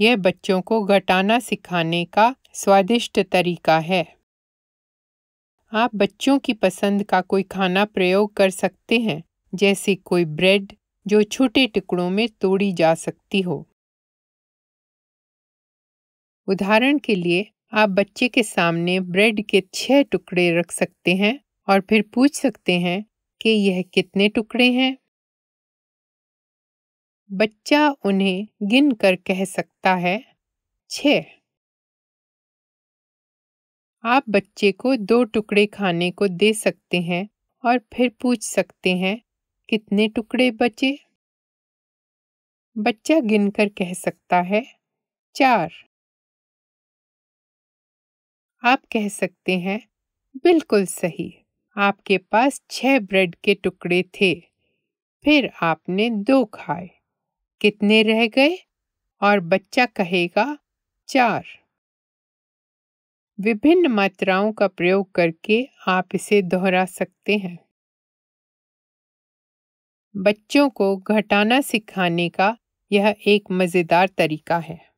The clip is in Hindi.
यह बच्चों को घटाना सिखाने का स्वादिष्ट तरीका है आप बच्चों की पसंद का कोई खाना प्रयोग कर सकते हैं जैसे कोई ब्रेड जो छोटे टुकड़ों में तोड़ी जा सकती हो उदाहरण के लिए आप बच्चे के सामने ब्रेड के छह टुकड़े रख सकते हैं और फिर पूछ सकते हैं कि यह कितने टुकड़े हैं बच्चा उन्हें गिन कर कह सकता है छ आप बच्चे को दो टुकड़े खाने को दे सकते हैं और फिर पूछ सकते हैं कितने टुकड़े बचे बच्चा गिनकर कह सकता है चार आप कह सकते हैं बिल्कुल सही आपके पास छह ब्रेड के टुकड़े थे फिर आपने दो खाए कितने रह गए और बच्चा कहेगा चार विभिन्न मात्राओं का प्रयोग करके आप इसे दोहरा सकते हैं बच्चों को घटाना सिखाने का यह एक मज़ेदार तरीका है